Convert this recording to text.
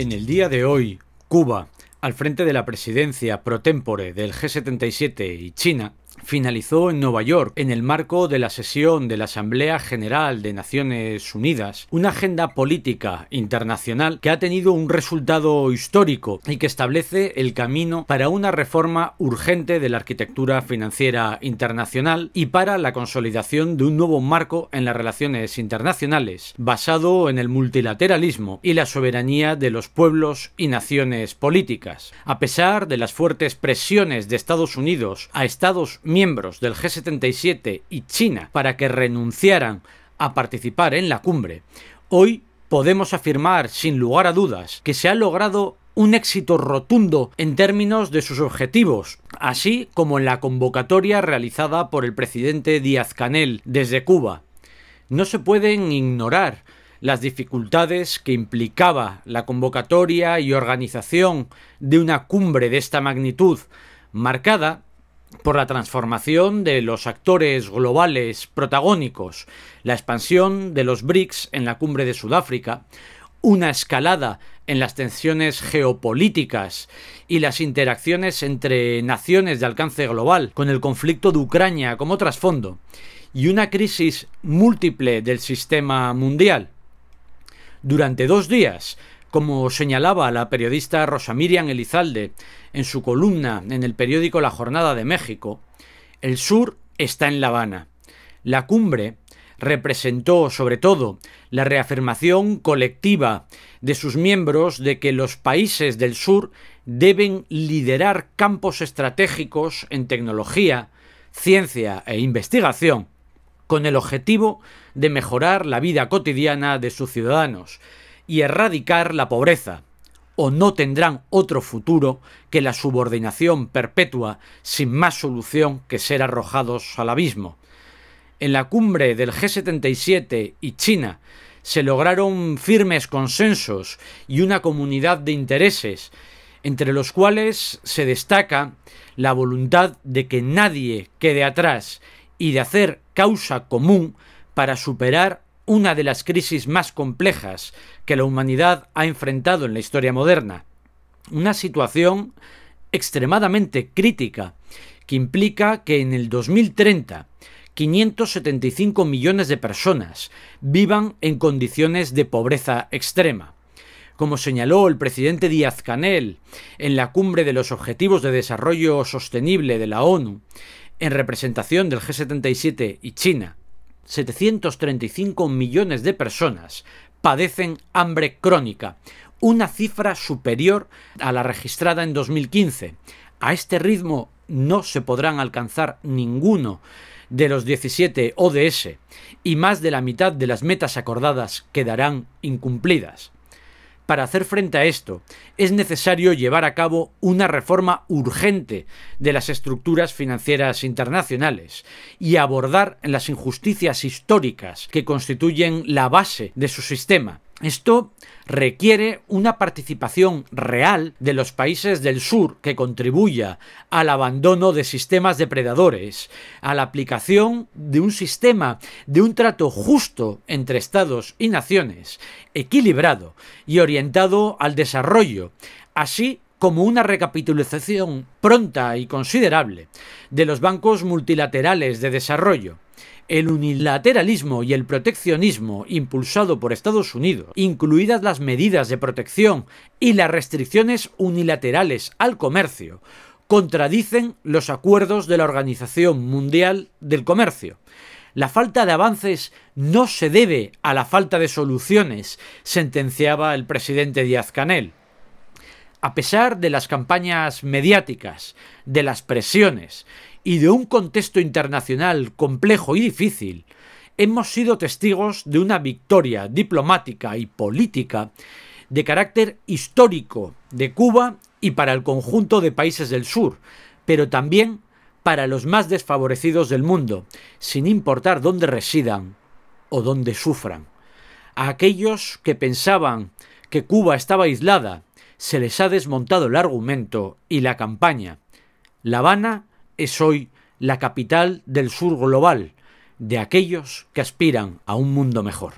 En el día de hoy, Cuba, al frente de la presidencia pro tempore del G77 y China, finalizó en Nueva York en el marco de la sesión de la Asamblea General de Naciones Unidas, una agenda política internacional que ha tenido un resultado histórico y que establece el camino para una reforma urgente de la arquitectura financiera internacional y para la consolidación de un nuevo marco en las relaciones internacionales, basado en el multilateralismo y la soberanía de los pueblos y naciones políticas. A pesar de las fuertes presiones de Estados Unidos a Estados miembros del G77 y China para que renunciaran a participar en la cumbre, hoy podemos afirmar sin lugar a dudas que se ha logrado un éxito rotundo en términos de sus objetivos, así como en la convocatoria realizada por el presidente Díaz Canel desde Cuba. No se pueden ignorar las dificultades que implicaba la convocatoria y organización de una cumbre de esta magnitud, marcada por la transformación de los actores globales protagónicos, la expansión de los BRICS en la cumbre de Sudáfrica, una escalada en las tensiones geopolíticas y las interacciones entre naciones de alcance global, con el conflicto de Ucrania como trasfondo, y una crisis múltiple del sistema mundial. Durante dos días, como señalaba la periodista Rosa Miriam Elizalde en su columna en el periódico La Jornada de México, el sur está en La Habana. La cumbre representó, sobre todo, la reafirmación colectiva de sus miembros de que los países del sur deben liderar campos estratégicos en tecnología, ciencia e investigación, con el objetivo de mejorar la vida cotidiana de sus ciudadanos y erradicar la pobreza, o no tendrán otro futuro que la subordinación perpetua sin más solución que ser arrojados al abismo. En la cumbre del G77 y China se lograron firmes consensos y una comunidad de intereses, entre los cuales se destaca la voluntad de que nadie quede atrás y de hacer causa común para superar una de las crisis más complejas que la humanidad ha enfrentado en la historia moderna. Una situación extremadamente crítica que implica que en el 2030 575 millones de personas vivan en condiciones de pobreza extrema. Como señaló el presidente Díaz Canel en la cumbre de los Objetivos de Desarrollo Sostenible de la ONU, en representación del G77 y China, 735 millones de personas padecen hambre crónica, una cifra superior a la registrada en 2015. A este ritmo no se podrán alcanzar ninguno de los 17 ODS y más de la mitad de las metas acordadas quedarán incumplidas. Para hacer frente a esto, es necesario llevar a cabo una reforma urgente de las estructuras financieras internacionales y abordar las injusticias históricas que constituyen la base de su sistema esto requiere una participación real de los países del sur que contribuya al abandono de sistemas depredadores, a la aplicación de un sistema de un trato justo entre estados y naciones, equilibrado y orientado al desarrollo, así como una recapitulación pronta y considerable de los bancos multilaterales de desarrollo el unilateralismo y el proteccionismo impulsado por Estados Unidos, incluidas las medidas de protección y las restricciones unilaterales al comercio, contradicen los acuerdos de la Organización Mundial del Comercio. La falta de avances no se debe a la falta de soluciones, sentenciaba el presidente Díaz Canel. A pesar de las campañas mediáticas, de las presiones y de un contexto internacional complejo y difícil, hemos sido testigos de una victoria diplomática y política de carácter histórico de Cuba y para el conjunto de países del sur, pero también para los más desfavorecidos del mundo, sin importar dónde residan o dónde sufran. A aquellos que pensaban que Cuba estaba aislada, se les ha desmontado el argumento y la campaña. La Habana es hoy la capital del sur global, de aquellos que aspiran a un mundo mejor.